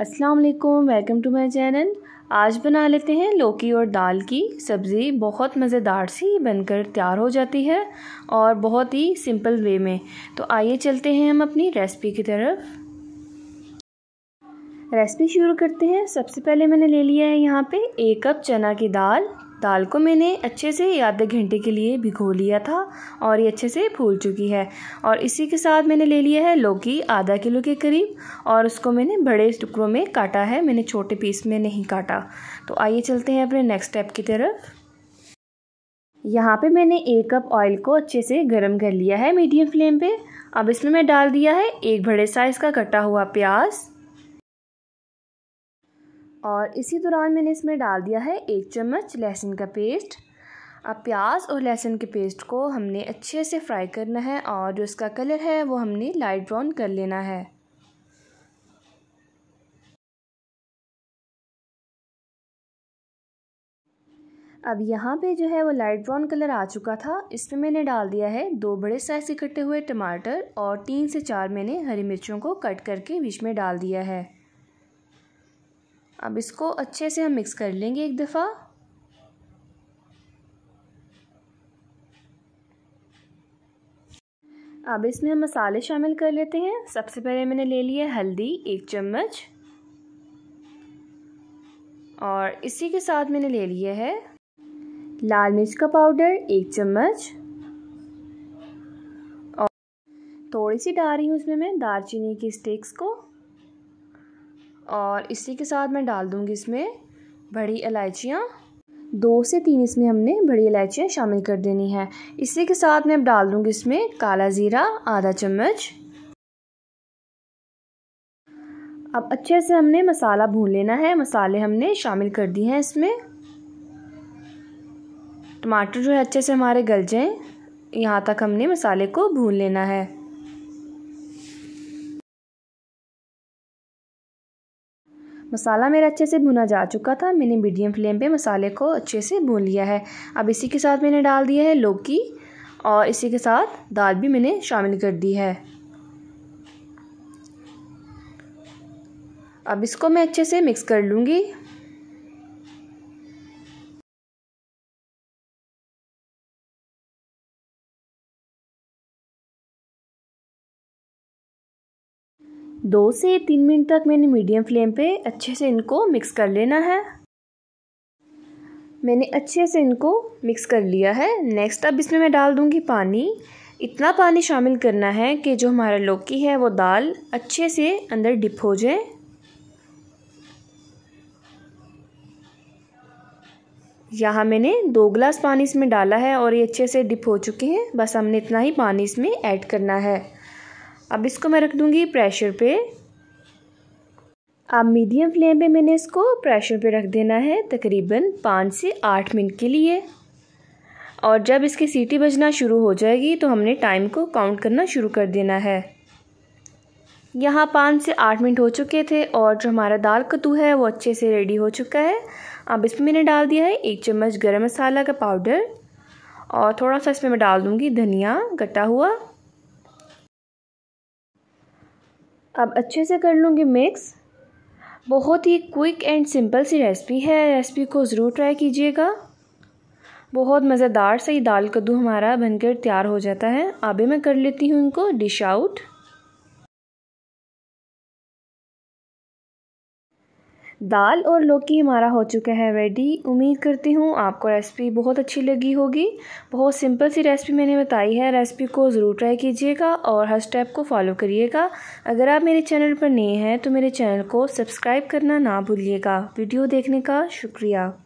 अस्सलाम वालेकुम welcome to my channel आज बना लेते हैं लौकी और दाल की सब्ज़ी बहुत मज़ेदार सी बनकर तैयार हो जाती है और बहुत ही सिंपल वे में तो आइए चलते हैं हम अपनी रेसिपी की तरफ रेसिपी शुरू करते हैं सबसे पहले मैंने ले लिया है यहाँ पे एक कप चना की दाल दाल को मैंने अच्छे से आधे घंटे के लिए भिगो लिया था और ये अच्छे से फूल चुकी है और इसी के साथ मैंने ले लिया है लौकी आधा किलो के करीब और उसको मैंने बड़े टुकड़ों में काटा है मैंने छोटे पीस में नहीं काटा तो आइए चलते हैं अपने नेक्स्ट स्टेप की तरफ यहाँ पे मैंने एक कप ऑयल को अच्छे से गर्म कर लिया है मीडियम फ्लेम पर अब इसमें मैं डाल दिया है एक बड़े साइज़ का कटा हुआ प्याज़ और इसी दौरान मैंने इसमें डाल दिया है एक चम्मच लहसुन का पेस्ट अब प्याज और लहसुन के पेस्ट को हमने अच्छे से फ्राई करना है और जो इसका कलर है वो हमने लाइट ब्राउन कर लेना है अब यहाँ पे जो है वो लाइट ब्राउन कलर आ चुका था इसमें मैंने डाल दिया है दो बड़े साइज से कटे हुए टमाटर और तीन से चार मैंने हरी मिर्चों को कट करके बीच में डाल दिया है अब इसको अच्छे से हम मिक्स कर लेंगे एक दफ़ा अब इसमें हम मसाले शामिल कर लेते हैं सबसे पहले मैंने ले लिया हल्दी एक चम्मच और इसी के साथ मैंने ले लिया है लाल मिर्च का पाउडर एक चम्मच और थोड़ी सी डाल रही हूँ इसमें मैं दालचीनी की स्टिक्स को और इसी के साथ मैं डाल दूँगी इसमें बड़ी इलायचियाँ दो से तीन इसमें हमने बड़ी इलायचियाँ शामिल कर देनी है इसी के साथ मैं अब डाल दूँगी इसमें काला ज़ीरा आधा चम्मच अब अच्छे से हमने मसाला भून लेना है मसाले हमने शामिल कर दिए हैं इसमें टमाटर जो है अच्छे से हमारे गल जाएँ यहाँ तक हमने मसाले को भून लेना है मसाला मेरा अच्छे से भुना जा चुका था मैंने मीडियम फ्लेम पे मसाले को अच्छे से भून लिया है अब इसी के साथ मैंने डाल दिया है लौकी और इसी के साथ दाल भी मैंने शामिल कर दी है अब इसको मैं अच्छे से मिक्स कर लूँगी दो से तीन मिनट तक मैंने मीडियम फ्लेम पे अच्छे से इनको मिक्स कर लेना है मैंने अच्छे से इनको मिक्स कर लिया है नेक्स्ट अब इसमें मैं डाल दूँगी पानी इतना पानी शामिल करना है कि जो हमारा लौकी है वो दाल अच्छे से अंदर डिप हो जाए यहाँ मैंने दो ग्लास पानी इसमें डाला है और ये अच्छे से डिप हो चुके हैं बस हमने इतना ही पानी इसमें ऐड करना है अब इसको मैं रख दूँगी प्रेशर पे अब मीडियम फ्लेम पे मैंने इसको प्रेशर पे रख देना है तकरीबन पाँच से आठ मिनट के लिए और जब इसकी सीटी बजना शुरू हो जाएगी तो हमने टाइम को काउंट करना शुरू कर देना है यहाँ पाँच से आठ मिनट हो चुके थे और जो हमारा दाल कद्दू है वो अच्छे से रेडी हो चुका है अब इसमें मैंने डाल दिया है एक चम्मच गर्म मसाला का पाउडर और थोड़ा सा इसमें मैं डाल दूँगी धनिया कटा हुआ अब अच्छे से कर लूँगी मिक्स बहुत ही क्विक एंड सिंपल सी रेसिपी है रेसिपी को ज़रूर ट्राई कीजिएगा बहुत मज़ेदार सा ये दाल कद्दू हमारा बनकर तैयार हो जाता है अभी मैं कर लेती हूँ इनको डिश आउट दाल और लौकी हमारा हो चुका है रेडी उम्मीद करती हूँ आपको रेसिपी बहुत अच्छी लगी होगी बहुत सिंपल सी रेसिपी मैंने बताई है रेसिपी को ज़रूर ट्राई कीजिएगा और हर स्टेप को फॉलो करिएगा अगर आप मेरे चैनल पर नए हैं तो मेरे चैनल को सब्सक्राइब करना ना भूलिएगा वीडियो देखने का शुक्रिया